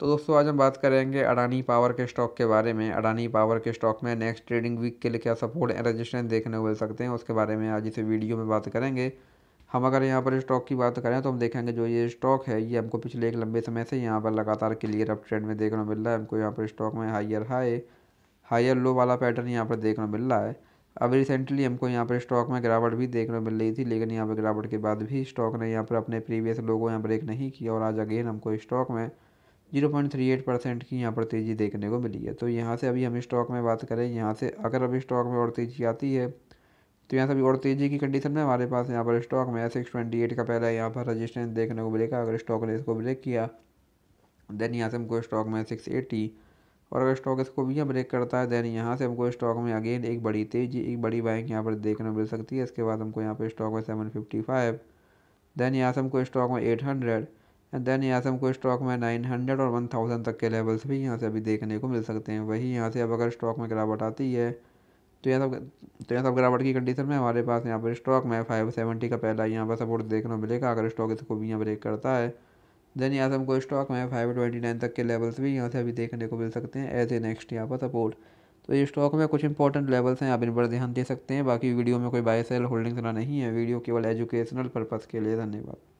तो दोस्तों आज हम बात करेंगे अडानी पावर के स्टॉक के बारे में अडानी पावर के स्टॉक में नेक्स्ट ट्रेडिंग वीक के लिए क्या सपोर्ट एंड रजिस्ट्रेंस देखने को मिल सकते हैं उसके बारे में आज इस वीडियो में बात करेंगे हम अगर यहाँ पर स्टॉक की बात करें तो हम देखेंगे जो ये स्टॉक है ये हमको पिछले एक लंबे समय से यहाँ पर लगातार क्लियर अप ट्रेंड में देखने को मिल रहा है हमको यहाँ पर स्टॉक में हाइयर हाई हाइयर लो वाला पैटर्न यहाँ पर देखने को मिल रहा है अब रिसेंटली हमको यहाँ पर स्टॉक में गिरावट भी देखने को मिल रही थी लेकिन यहाँ पर गिरावट के बाद भी स्टॉक ने यहाँ पर अपने प्रीवियस लोगों यहाँ ब्रेक नहीं किया और आज अगेन हमको स्टॉक में zero point three eight percent की यहाँ पर तेज़ी देखने को मिली है तो यहाँ से अभी हम स्टॉक में बात करें यहाँ से अगर अभी स्टॉक में और तेज़ी आती है तो यहाँ से अभी और तेज़ी की कंडीशन में हमारे पास यहाँ पर स्टॉक में सिक्स ट्वेंटी एट का पहला यहाँ पर रजिस्टेंस देखने को मिलेगा अगर स्टॉक ने इसको ब्रेक किया देन यहाँ से हमको स्टॉक में सिक्स एटी और अगर स्टॉक इसको भी यहाँ ब्रेक करता है देन यहाँ से हमको स्टॉक में अगेन एक बड़ी तेज़ी एक बड़ी बाइक यहाँ पर देखने को मिल सकती है इसके बाद हमको यहाँ पर स्टॉक में सेवन फिफ्टी फाइव देन यहाँ से हमको स्टॉक में एट हंड्रेड एंड देन यहाँ से हमको स्टॉक में 900 और 1000 तक के लेवल्स भी यहाँ से अभी देखने को मिल सकते हैं वही यहाँ से अब अगर स्टॉक में गिरावट आती है तो यहाँ सब तो यहाँ सब गिरावट की कंडीशन में हमारे पास यहाँ पर स्टॉक में फाइव सेवेंटी का पहला यहाँ पर सपोर्ट देखने को मिलेगा अगर स्टॉक इसको भी यहाँ ब्रेक करता है देन यहाँ से हमको स्टॉक में फाइव ट्वेंटी नाइन तक के लेवल्स भी यहाँ से अभी देखने को मिल सकते हैं एज ए नेक्स्ट यहाँ पर सपोर्ट तो ये स्टॉक में कुछ इंपॉर्टेंट लेवल्स हैं आप इन पर ध्यान दे सकते हैं बाकी वीडियो में कोई बाय सेल होल्डिंग्स ना नहीं है वीडियो केवल एजुकेशनल पर्पज़ के लिए धन्यवाद